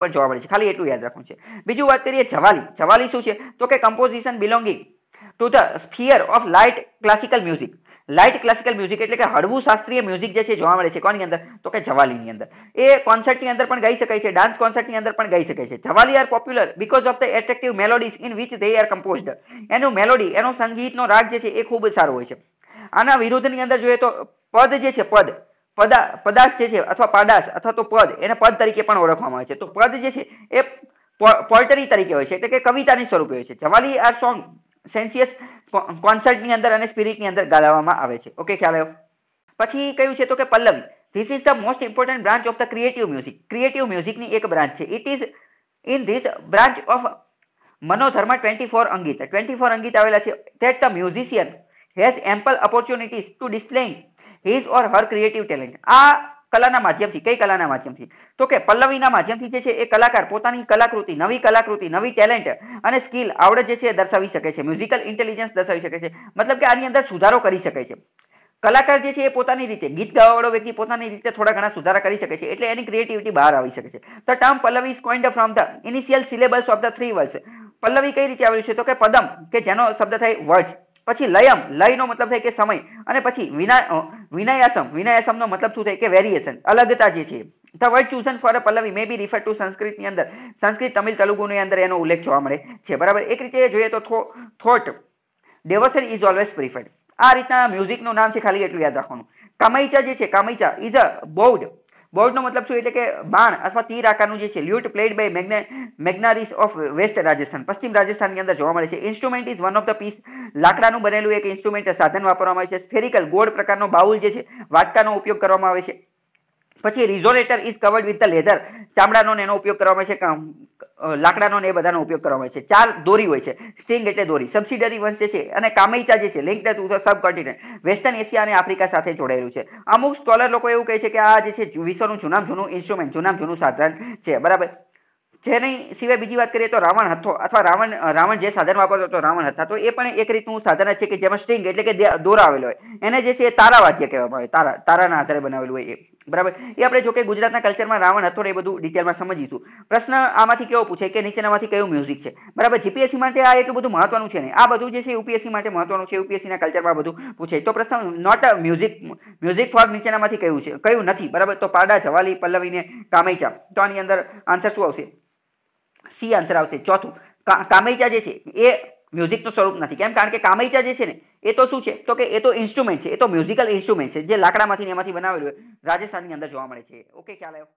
પર જોવા મળે છે ખાલી એટલું યાદ રાખવું છે બીજું વાત કરીએ જવાલી જવાલી શું છે તો કે composition belonging to the sphere of light classical music light classical music એટલે કે હળવું શાસ્ત્રીય મ્યુઝિક જે છે જોવા મળે છે કોની અંદર તો કે જવાલીની અંદર એ કોન્સર્ટની અંદર પણ ગાઈ શકાય છે ડાન્સ કોન્સર્ટની અંદર પણ ગાઈ શકાય છે Javali are popular because of the attractive melodies in which they are composed એનું મેલોડી એનો સંગીતનો રાગ જે છે એ ખૂબ સારો હોય છે આના વિરુદ્ધની અંદર જોઈએ તો પદ જે છે પદ પદા પદાશ જે છે અથવા પાડાશ અથવા તો પદ એને પદ તરીકે પણ ઓળખવામાં આવે છે તો પદ જે છે એ પોર્ટરી તરીકે હોય છે એટલે કે કવિતાની સ્વરૂપે હોય છે જવાલી આ સોંગ સેન્સિયસ કોન્સર્ટની અંદર અને સ્પિરિટની અંદર ગાળવામાં આવે છે ઓકે ખ્યાલ આવ્યો પછી કહ્યું છે તો કે Pallavi this is the most important branch of the creative music creative મ્યુઝિકની એક બ્રાન્ચ છે it is in this branch of manodharma twenty four અંગીત ટ્વેન્ટી ફોર અંગીત આવેલા છે that the musician has ample opportunities to displaying his or her creative talent આ કલાના માધ્યમથી કઈ કલાના માધ્યમથી તો કે પલ્લવીના માધ્યમથી જે છે એ કલાકાર પોતાની કલાકૃતિ નવી કલાકૃતિ નવી ટેલેન્ટ અને સ્કિલ આવડત જે છે એ દર્શાવી શકે છે મ્યુઝિકલ ઇન્ટેલિજન્સ દર્શાવી શકે છે મતલબ કે આની અંદર સુધારો કરી શકે છે કલાકાર જે છે એ પોતાની રીતે ગીત ગાવાવાળો વ્યક્તિ પોતાની રીતે થોડા ઘણા સુધારા કરી શકે છે એટલે એની ક્રિએટિવિટી બહાર આવી શકે છે તો term Pallavi is coined from the initial syllables of the three words Pallavi કઈ રીતે આવ્યું છે તો કે પદમ કે જેનો શબ્દ થાય વર્ડ્સ પછી લયમ લયનો મતલબ થાય કે સમય અને પછી વિના વિનયાસમ વિનયાસમનો મતલબ શું થાય કે વેરિએશન અલગતા જે છે the word chosen for a Pallavi may be refer to સંસ્કૃતની અંદર સંસ્કૃત તમિલ તેલુગુની અંદર એનો ઉલ્લેખ જોવા મળે છે બરાબર એક રીતે જોઈએ તો thought devotion is always preferred આ રીતના મ્યુઝિકનું નામ છે ખાલી એટલું યાદ રાખવાનું કામૈચા જે છે કામૈચા ઇઝ અ બોર્ડ બોર્ડનો મતલબ શું એટલે કે બાણ અથવા તીર આકારનું જે છે લ્યુટ પ્લેડ બાય મેગ્ને મેગ્નારીસ ઓફ વેસ્ટ રાજસ્થાન પશ્ચિમ રાજસ્થાનની અંદર જોવા મળે છે instrument is one of the piece લાકડાનું બનેલું એક ઇન્સ્ટ્રુમેન્ટ સાધન વાપરવામાં આવે છે સ્ફેરિકલ ગોળ પ્રકારનો બાઉલ જે છે વાટકાનો ઉપયોગ કરવામાં આવે છે પછી resonator is covered with the leather ચામડાનો એનો ઉપયોગ કરવામાં છે લાકડાનો ને એ બધાનો ઉપયોગ કરવામાં આવે છે ચાર દોરી હોય છે સ્ટ્રિંગ એટલે દોરી સબસિડરી વંશ જે છે અને કામૈચા જે છે link to the sub subcontinent western Asia અને આફ્રિકા સાથે જોડાયેલું છે અમુક સ્કોલર લોકો એવું કહે છે કે આ જે છે વિશ્વનું જૂનામ જૂનું ઇન્સ્ટ્રુમેન્ટ જૂનામ જૂનું સાધન છે બરાબર જેની સિવાય બીજી વાત કરીએ તો રાવણ હતો અથવા રાવણ રાવણ જે સાધન વાપરતો હતો રાવણ હતા તો એ પણ એક રીતનું સાધન છે કે જેમાં સ્ટ્રિંગ એટલે કે દોરા આવેલો હોય એને જે છે એ તારાવાદ્ય કહેવામાં આવે તારા તારાના આધારે બનાવેલું હોય એ બરાબર એ આપણે જોકે ગુજરાતના કલ્ચરમાં રાવણ હતો ને એ બધું ડિટેલમાં સમજીશું પ્રશ્ન આમાંથી કેવો પૂછે કે નીચેનામાંથી કયું મ્યુઝિક છે બરાબર જીપીએસસી માટે આ એટલું બધું મહત્વનું છે ને આ બધું જે છે યુપીએસસી માટે મહત્વનું છે યુપીએસસીના કલ્ચરમાં બધું પૂછે તો પ્રશ્ન નોટ મ્યુઝિક મ્યુઝિક ફોર નીચેનામાંથી કયું છે કયું નથી બરાબર તો પાડા જવાલી પલ્લવીને કામેચા તો આની અંદર આન્સર શું આવશે સી આન્સર આવશે ચોથું કામૈચા જે છે એ મ્યુઝિકનું સ્વરૂપ નથી કેમ કારણ કે કામૈચા જે છે ને એ તો શું છે તો કે એ તો ઇન્સ્ટ્રુમેન્ટ છે એ તો મ્યુઝિકલ ઇન્સ્ટ્રુમેન્ટ છે જે લાકડામાંથી ને એમાંથી બનાવેલું રાજસ્થાનની અંદર જોવા મળે છે ઓકે ખ્યાલ આવ્યો